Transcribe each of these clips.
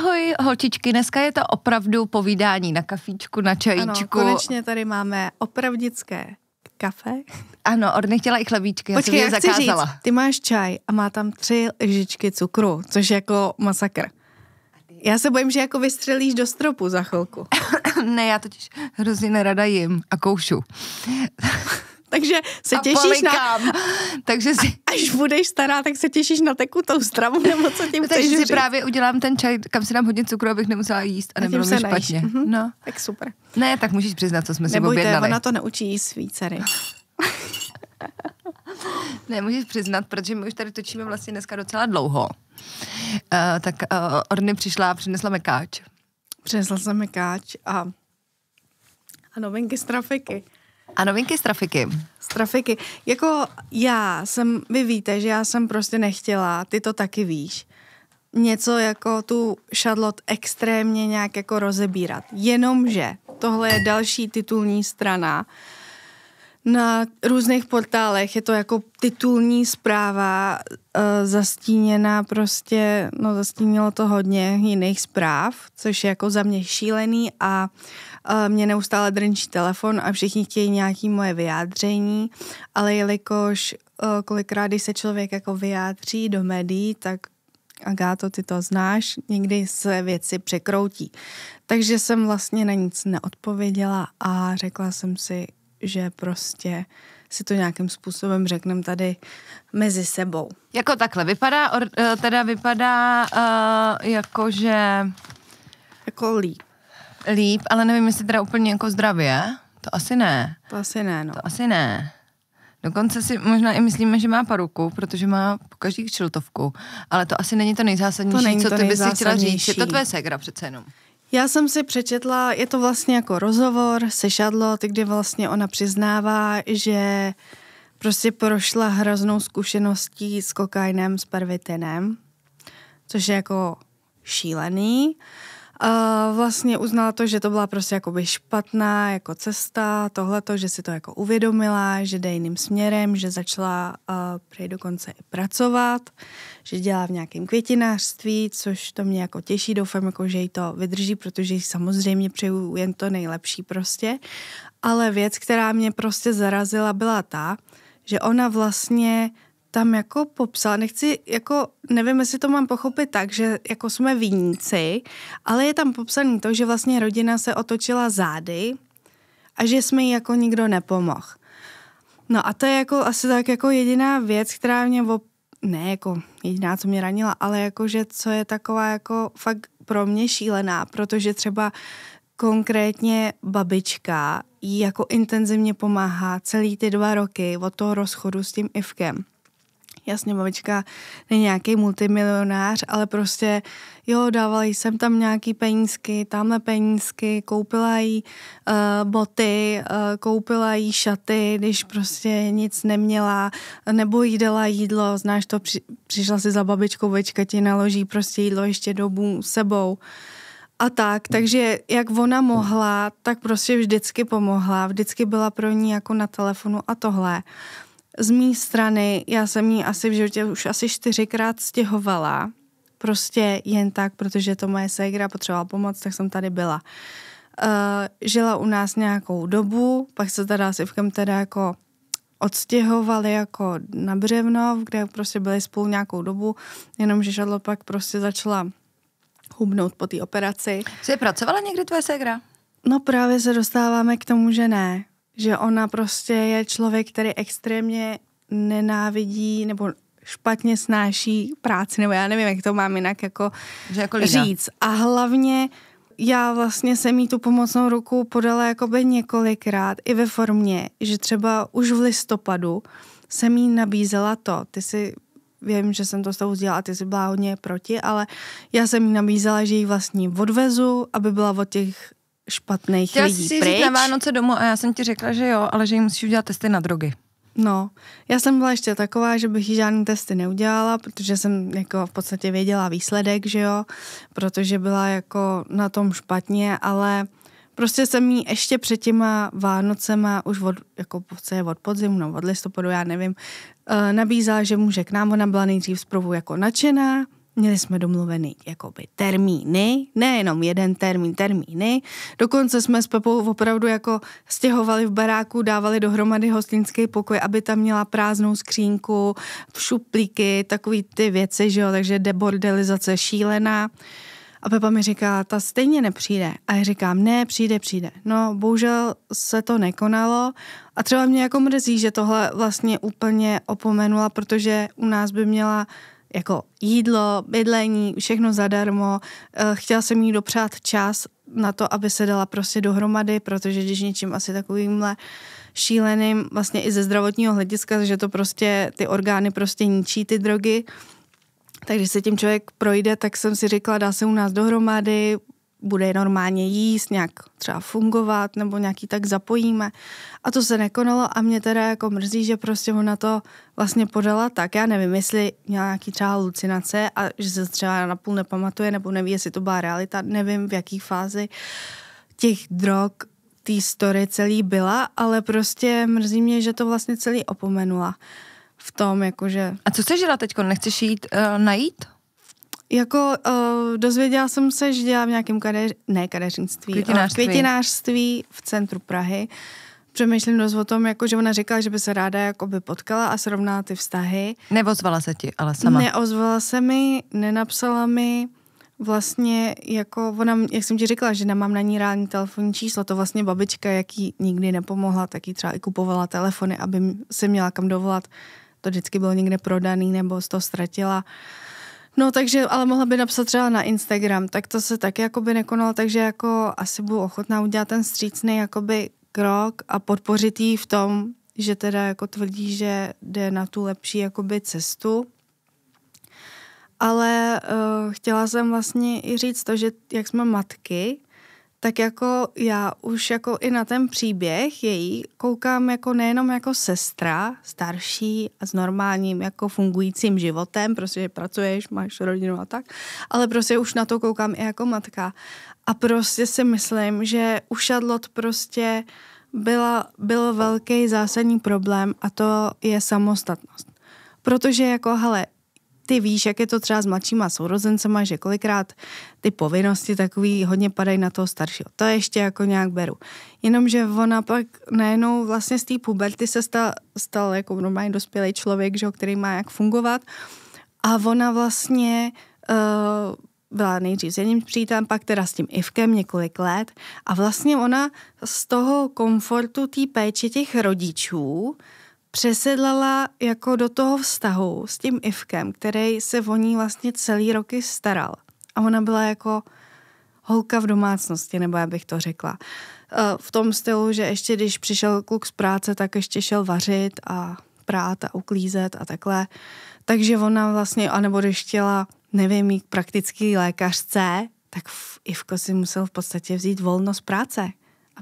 Ahoj holčičky, dneska je to opravdu povídání na kafíčku, na čajíčku. Ano, konečně tady máme opravdické kafe. Ano, od chtěla i chlebíčky, Počkej, já jsem je zakázala. Říct, ty máš čaj a má tam tři lžičky cukru, což je jako masakr. Já se bojím, že jako vystřelíš do stropu za chvilku. ne, já totiž hrozně nerada jim a koušu. Takže se a těšíš polikám. na... Takže si... A, až budeš stará, tak se těšíš na tekutou stravu, nebo co tím Takže si říct? právě udělám ten čaj, kam si dám hodně cukru, abych nemusela jíst a nebylo mi špatně. Mm-hmm. No. Tak super. Ne, tak můžeš přiznat, co jsme Nebojte, si objednali. ona to neučí jíst svý dcery. ne, můžeš přiznat, protože my už tady točíme vlastně dneska docela dlouho. Uh, tak uh, Orny přišla a přinesla mekáč. Přinesla jsem mekáč a, a novinky z trafiky. A novinky z trafiky? Z trafiky. Jako já jsem, vy víte, že já jsem prostě nechtěla, ty to taky víš, něco jako tu šadlot extrémně nějak jako rozebírat. Jenomže tohle je další titulní strana, na různých portálech. Je to jako titulní zpráva e, zastíněná prostě, no zastínilo to hodně jiných zpráv, což je jako za mě šílený a e, mě neustále drnčí telefon a všichni chtějí nějaký moje vyjádření, ale jelikož e, kolikrát, když se člověk jako vyjádří do médií, tak Agáto, ty to znáš, někdy se věci překroutí. Takže jsem vlastně na nic neodpověděla a řekla jsem si, že prostě si to nějakým způsobem řekneme tady mezi sebou. Jako takhle, vypadá, or, eh, teda vypadá uh, jako, že... Jako líp. Líp, ale nevím, jestli teda úplně jako zdravě. To asi ne. To asi ne, no. To asi ne. Dokonce si možná i myslíme, že má paruku, protože má po každý čiltovku, ale to asi není to nejzásadnější, to není co to ty bys chtěla říct. Je to tvé ségra přece jenom. Já jsem si přečetla, je to vlastně jako rozhovor se Charlotte, kdy vlastně ona přiznává, že prostě prošla hroznou zkušeností s kokainem, s pervitinem, což je jako šílený. Uh, a vlastně uznala to, že to byla prostě jakoby špatná jako cesta, tohleto, že si to jako uvědomila, že jde jiným směrem, že začala uh, prej dokonce i pracovat, že dělá v nějakém květinářství, což to mě jako těší, doufám, jako, že jí to vydrží, protože jí samozřejmě přeju jen to nejlepší prostě. Ale věc, která mě prostě zarazila, byla ta, že ona vlastně tam jako popsal, nechci, jako nevím, jestli to mám pochopit tak, že jako jsme viníci, ale je tam popsaný to, že vlastně rodina se otočila zády a že jsme jí jako nikdo nepomohl. No a to je jako asi tak jako jediná věc, která mě op- ne jako jediná, co mě ranila, ale jako, že co je taková jako fakt pro mě šílená, protože třeba konkrétně babička jí jako intenzivně pomáhá celý ty dva roky od toho rozchodu s tím Ivkem jasně, babička není nějaký multimilionář, ale prostě, jo, dávala sem tam nějaký penízky, tamhle penízky, koupila jí uh, boty, uh, koupila jí šaty, když prostě nic neměla, nebo jí dala jídlo, znáš to, při, přišla si za babičkou, večka ti naloží prostě jídlo ještě dobu sebou a tak, takže jak ona mohla, tak prostě vždycky pomohla, vždycky byla pro ní jako na telefonu a tohle z mé strany, já jsem ji asi v životě už asi čtyřikrát stěhovala. Prostě jen tak, protože to moje ségra potřebovala pomoc, tak jsem tady byla. Uh, žila u nás nějakou dobu, pak se teda s Ivkem teda jako odstěhovali jako na Břevnov, kde prostě byli spolu nějakou dobu, jenomže žadlo pak prostě začala hubnout po té operaci. Jsi pracovala někdy tvoje ségra? No právě se dostáváme k tomu, že ne že ona prostě je člověk, který extrémně nenávidí nebo špatně snáší práci, nebo já nevím, jak to mám jinak jako, že jako říct. A hlavně já vlastně jsem jí tu pomocnou ruku podala jakoby několikrát i ve formě, že třeba už v listopadu jsem jí nabízela to, ty si vím, že jsem to s tou a ty jsi byla hodně proti, ale já jsem jí nabízela, že jí vlastně odvezu, aby byla od těch špatných Chtěla lidí jsi pryč. na Vánoce domů a já jsem ti řekla, že jo, ale že jim musíš udělat testy na drogy. No, já jsem byla ještě taková, že bych jí žádný testy neudělala, protože jsem jako v podstatě věděla výsledek, že jo, protože byla jako na tom špatně, ale prostě jsem jí ještě před těma Vánocema, už od, jako co je od podzimu, no od listopadu, já nevím, eh, nabízela, že může k nám, ona byla nejdřív zprvu jako nadšená, Měli jsme domluvený jakoby termíny, nejenom jeden termín, termíny. Dokonce jsme s Pepou opravdu jako stěhovali v baráku, dávali dohromady hostinský pokoj, aby tam měla prázdnou skřínku, šuplíky, takový ty věci, že jo, takže debordelizace šílená. A Pepa mi říká, ta stejně nepřijde. A já říkám, ne, přijde, přijde. No, bohužel se to nekonalo a třeba mě jako mrzí, že tohle vlastně úplně opomenula, protože u nás by měla jako jídlo, bydlení, všechno zadarmo. Eh, chtěla jsem jí dopřát čas na to, aby se dala prostě dohromady, protože když něčím asi takovýmhle šíleným, vlastně i ze zdravotního hlediska, že to prostě, ty orgány prostě ničí ty drogy, Takže se tím člověk projde, tak jsem si říkala, dá se u nás dohromady, bude normálně jíst, nějak třeba fungovat nebo nějaký tak zapojíme. A to se nekonalo a mě teda jako mrzí, že prostě ona to vlastně podala tak, já nevím, jestli měla nějaký třeba halucinace a že se třeba napůl nepamatuje nebo neví, jestli to byla realita, nevím v jaký fázi těch drog té story celý byla, ale prostě mrzí mě, že to vlastně celý opomenula v tom, jakože... A co chceš dělat teď? Nechceš jít uh, najít? Jako uh, dozvěděla jsem se, že dělám v nějakém kadeř, ne kadeřnictví, květinářství. květinářství v centru Prahy. Přemýšlím dost o tom, jako, že ona říkala, že by se ráda jakoby potkala a srovná ty vztahy. Neozvala se ti, ale sama. Neozvala se mi, nenapsala mi vlastně jako ona, jak jsem ti říkala, že nemám na ní reální telefonní číslo, to vlastně babička, jak jí nikdy nepomohla, tak jí třeba i kupovala telefony, aby se měla kam dovolat. To vždycky bylo někde prodaný nebo z toho ztratila. Uh, No takže, ale mohla by napsat třeba na Instagram, tak to se taky jako by nekonalo, takže jako asi budu ochotná udělat ten střícný jakoby krok a podpořit jí v tom, že teda jako tvrdí, že jde na tu lepší jakoby cestu. Ale uh, chtěla jsem vlastně i říct to, že jak jsme matky, tak jako já už jako i na ten příběh její koukám jako nejenom jako sestra starší a s normálním jako fungujícím životem, prostě pracuješ, máš rodinu a tak, ale prostě už na to koukám i jako matka. A prostě si myslím, že u Šadlot prostě byla, byl velký zásadní problém a to je samostatnost. Protože jako, hele, ty víš, jak je to třeba s mladšíma sourozencema, že kolikrát ty povinnosti takový hodně padají na toho staršího. To ještě jako nějak beru. Jenomže ona pak najednou vlastně z té puberty se stal, stal jako normální dospělý člověk, že, který má jak fungovat. A ona vlastně uh, byla nejdřív s jedním přítelem, pak teda s tím Ivkem několik let. A vlastně ona z toho komfortu té péče těch rodičů přesedlala jako do toho vztahu s tím Ivkem, který se o ní vlastně celý roky staral. A ona byla jako holka v domácnosti, nebo já bych to řekla. E, v tom stylu, že ještě když přišel kluk z práce, tak ještě šel vařit a prát a uklízet a takhle. Takže ona vlastně, anebo když chtěla, nevím, jít praktický lékařce, tak Ivko si musel v podstatě vzít volno z práce,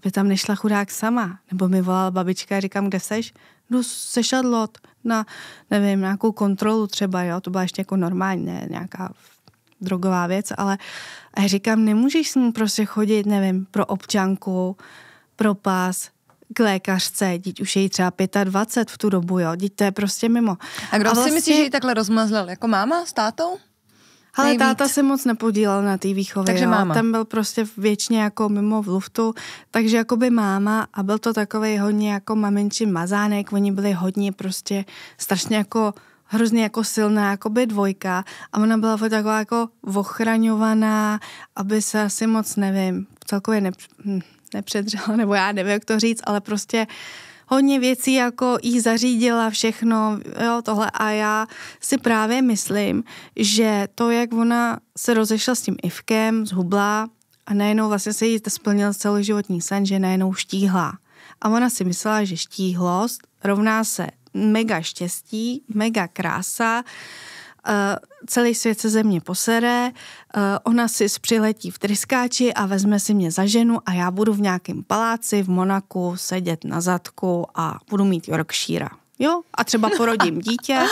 aby tam nešla chudák sama. Nebo mi volala babička a říkám, kde seš? Jdu no, se šadlot na, nevím, nějakou kontrolu třeba, jo, to byla ještě jako normální, ne, nějaká drogová věc, ale a říkám, nemůžeš s ní prostě chodit, nevím, pro občanku, pro pás, k lékařce, dítě už je jí třeba 25 v tu dobu, jo, to je prostě mimo. A kdo a vlastně... si vlastně- myslí, že ji takhle rozmazlil? Jako máma s tátou? Ale nejvíc. táta se moc nepodílel na té výchově. Takže jo. máma. Tam byl prostě věčně jako mimo v luftu, takže jako by máma a byl to takový hodně jako maminčí mazánek, oni byli hodně prostě strašně jako hrozně jako silná by dvojka a ona byla taková jako ochraňovaná, aby se asi moc, nevím, celkově hm, nepředřela, nebo já nevím, jak to říct, ale prostě uh, hodně věcí jako jí zařídila všechno, jo, tohle. A já si právě myslím, že to, jak ona se rozešla s tím Ivkem, zhubla a najednou vlastně se jí splnil celoživotní sen, že najednou štíhla. A ona si myslela, že štíhlost rovná se mega štěstí, mega krása, celý svět se ze mě posere, ona si přiletí v tryskáči a vezme si mě za ženu a já budu v nějakém paláci v Monaku sedět na zadku a budu mít Yorkshire. Jo, a třeba porodím dítě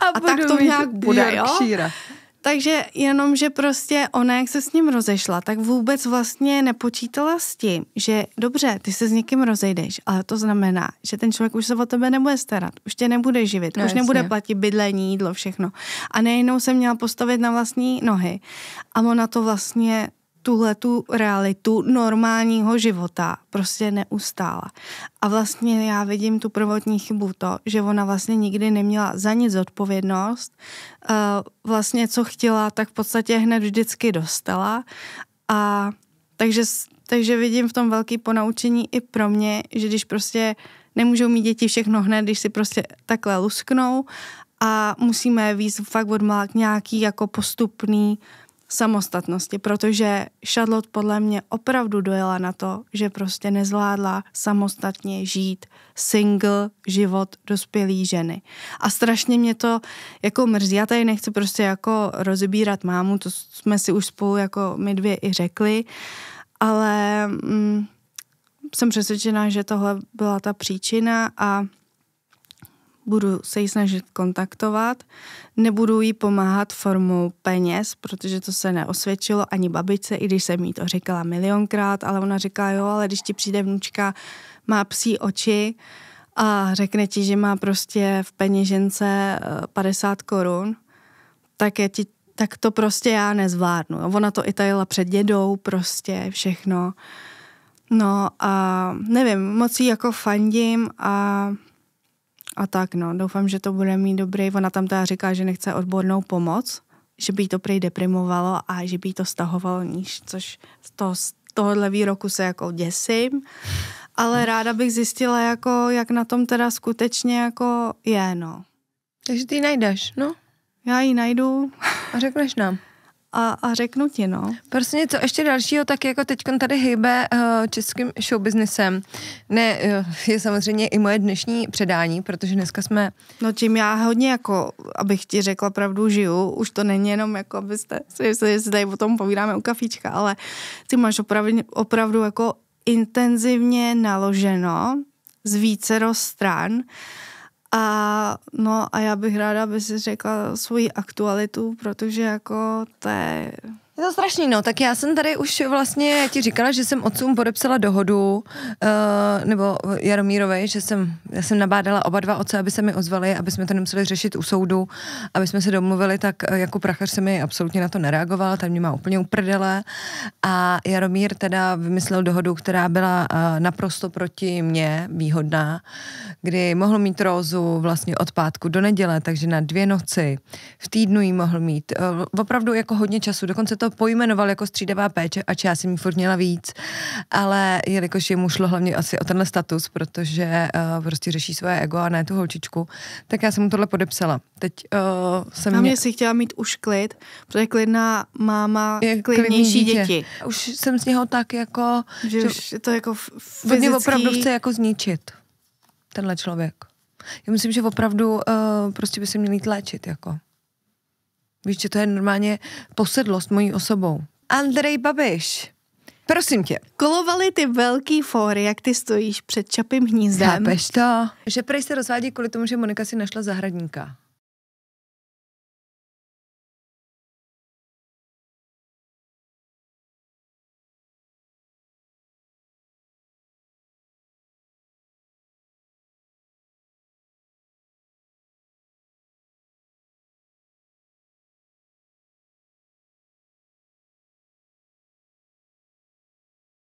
a, a tak to nějak bude, Yorkshire. jo. Takže jenom, že prostě ona, jak se s ním rozešla, tak vůbec vlastně nepočítala s tím, že dobře, ty se s někým rozejdeš, ale to znamená, že ten člověk už se o tebe nebude starat, už tě nebude živit, no, už jasně. nebude platit bydlení, jídlo, všechno. A nejenom se měla postavit na vlastní nohy. A ona to vlastně tuhle tu realitu normálního života prostě neustála. A vlastně já vidím tu prvotní chybu to, že ona vlastně nikdy neměla za nic odpovědnost, eh, vlastně co chtěla, tak v podstatě hned vždycky dostala a takže, takže vidím v tom velký ponaučení i pro mě, že když prostě nemůžou mít děti všechno hned, když si prostě takhle lusknou a musíme víc fakt odmlát nějaký jako postupný uh, samostatnosti, protože Charlotte podle mě opravdu dojela na to, že prostě nezvládla samostatně žít single život dospělý ženy. A strašně mě to jako mrzí. Já tady nechci prostě jako rozbírat mámu, to jsme si už spolu jako my dvě i řekli, ale mm, jsem přesvědčená, že tohle byla ta příčina a budu se ji snažit kontaktovat, nebudu jí pomáhat formou peněz, protože to se neosvědčilo ani babice, i když jsem jí to říkala milionkrát, ale ona říkala, jo, ale když ti přijde vnučka, má psí oči a řekne ti, že má prostě v peněžence 50 eh, korun, tak je ti tak to prostě já nezvládnu. Ona to i tajila před dědou prostě všechno. No a nevím, moc jí jako fandím a a tak, no, doufám, že to bude mít dobrý. Ona tam teda říká, že nechce odbornou pomoc, že by jí to prý deprimovalo a že by jí to stahovalo níž, což z, toho, z tohohle výroku se jako děsím. Ale ráda bych zjistila, jako, jak na tom teda skutečně jako je, no. Takže ty ji najdeš, no? Já ji najdu. A řekneš nám a, a řeknu ti, no. Prostě něco ještě dalšího, tak jako teď tady hýbe uh, eh, českým showbiznesem. Ne, uh, je samozřejmě i moje dnešní předání, protože dneska jsme... No tím já hodně jako, abych ti řekla pravdu, žiju, už to není jenom jako, abyste si, si, si tady o tom povídáme u kafička, ale ty máš opravdu, opravdu jako intenzivně naloženo z vícero stran. Uh, a no a já bych ráda, aby si řekla svoji aktualitu, protože jako to je je to strašný, no. Tak já jsem tady už vlastně, já ti říkala, že jsem otcům podepsala dohodu, uh, nebo Jaromírovej, že jsem, já jsem nabádala oba dva otce, aby se mi ozvali, aby jsme to nemuseli řešit u soudu, aby jsme se domluvili, tak eh, jako prachař se mi absolutně na to nereagoval, tam mě má úplně uprdele. A Jaromír teda vymyslel dohodu, která byla uh, naprosto proti mně výhodná, kdy mohl mít rozu vlastně od pátku do neděle, takže na dvě noci v týdnu jí mohl mít. Uh, opravdu jako hodně času, dokonce to to pojmenoval jako střídavá péče, ač já jsem mi furt měla víc, ale jelikož jemu šlo hlavně asi o tenhle status, protože uh, prostě řeší svoje ego a ne tu holčičku, tak já jsem mu tohle podepsala. Teď uh, jsem... Na mě... si chtěla mít už klid, protože klidná máma, je klidnější dítě. děti. Už jsem z něho tak jako... Že, že už to jako fyzický... mě opravdu chce jako zničit, tenhle člověk. Já myslím, že opravdu uh, prostě by se měl jít léčit, jako. Víš, že to je normálně posedlost mojí osobou. Andrej Babiš. Prosím tě. Kolovaly ty velký fóry, jak ty stojíš před čapým hnízdem. Chápeš to? Že prej se rozvádí kvůli tomu, že Monika si našla zahradníka.